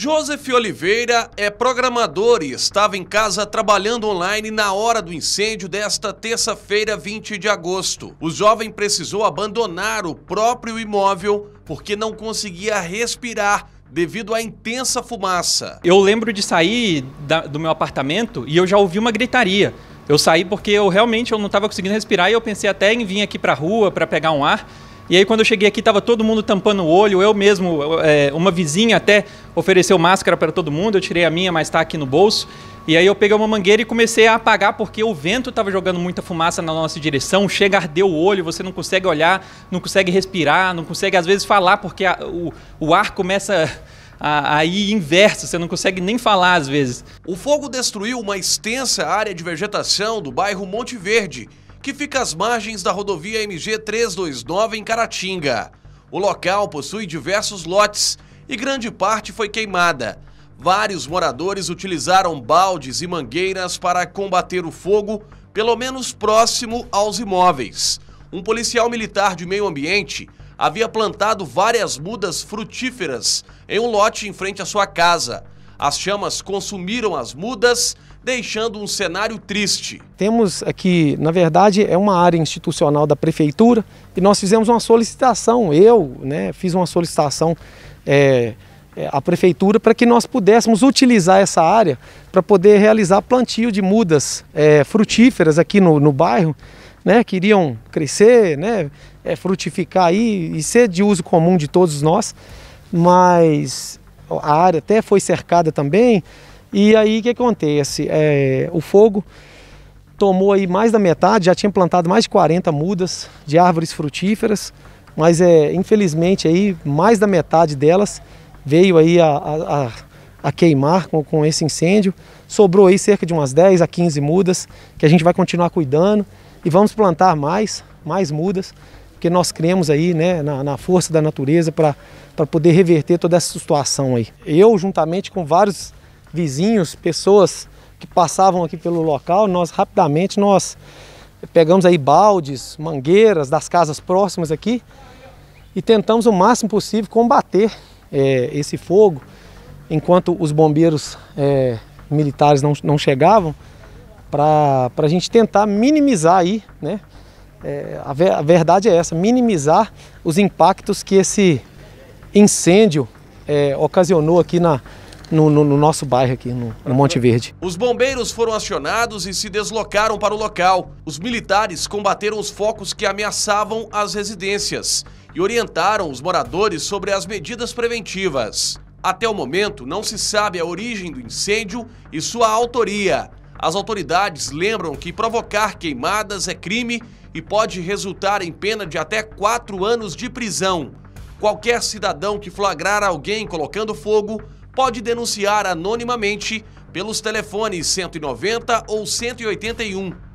Joseph Oliveira é programador e estava em casa trabalhando online na hora do incêndio desta terça-feira, 20 de agosto. O jovem precisou abandonar o próprio imóvel porque não conseguia respirar devido à intensa fumaça. Eu lembro de sair da, do meu apartamento e eu já ouvi uma gritaria. Eu saí porque eu realmente eu não estava conseguindo respirar e eu pensei até em vir aqui para a rua para pegar um ar e aí quando eu cheguei aqui estava todo mundo tampando o olho, eu mesmo, é, uma vizinha até ofereceu máscara para todo mundo, eu tirei a minha, mas está aqui no bolso. E aí eu peguei uma mangueira e comecei a apagar porque o vento estava jogando muita fumaça na nossa direção, chega a arder o olho, você não consegue olhar, não consegue respirar, não consegue às vezes falar porque a, o, o ar começa a, a ir inverso, você não consegue nem falar às vezes. O fogo destruiu uma extensa área de vegetação do bairro Monte Verde que fica às margens da rodovia MG 329 em Caratinga. O local possui diversos lotes e grande parte foi queimada. Vários moradores utilizaram baldes e mangueiras para combater o fogo, pelo menos próximo aos imóveis. Um policial militar de meio ambiente havia plantado várias mudas frutíferas em um lote em frente à sua casa. As chamas consumiram as mudas, deixando um cenário triste. Temos aqui, na verdade, é uma área institucional da prefeitura e nós fizemos uma solicitação. Eu né, fiz uma solicitação é, é à prefeitura para que nós pudéssemos utilizar essa área para poder realizar plantio de mudas é, frutíferas aqui no, no bairro. Né, queriam crescer, né, é, frutificar aí e ser de uso comum de todos nós, mas a área até foi cercada também. E aí o que acontece? É, o fogo tomou aí mais da metade, já tinha plantado mais de 40 mudas de árvores frutíferas, mas é, infelizmente aí mais da metade delas veio aí a, a, a queimar com, com esse incêndio. Sobrou aí cerca de umas 10 a 15 mudas que a gente vai continuar cuidando e vamos plantar mais, mais mudas porque nós cremos aí né, na, na força da natureza para poder reverter toda essa situação aí. Eu, juntamente com vários vizinhos, pessoas que passavam aqui pelo local, nós rapidamente nós pegamos aí baldes, mangueiras das casas próximas aqui e tentamos o máximo possível combater é, esse fogo. Enquanto os bombeiros é, militares não, não chegavam, para a gente tentar minimizar aí, né, é, a, ver, a verdade é essa, minimizar os impactos que esse incêndio é, ocasionou aqui na, no, no, no, nosso bairro aqui, no, no, Monte Verde. Os bombeiros foram acionados e se deslocaram para o local. Os militares combateram os focos que ameaçavam as residências e orientaram os moradores sobre as medidas preventivas. Até o momento, não se sabe a origem do incêndio e sua autoria. As autoridades lembram que provocar queimadas é crime e pode resultar em pena de até quatro anos de prisão. Qualquer cidadão que flagrar alguém colocando fogo pode denunciar anonimamente pelos telefones 190 ou 181.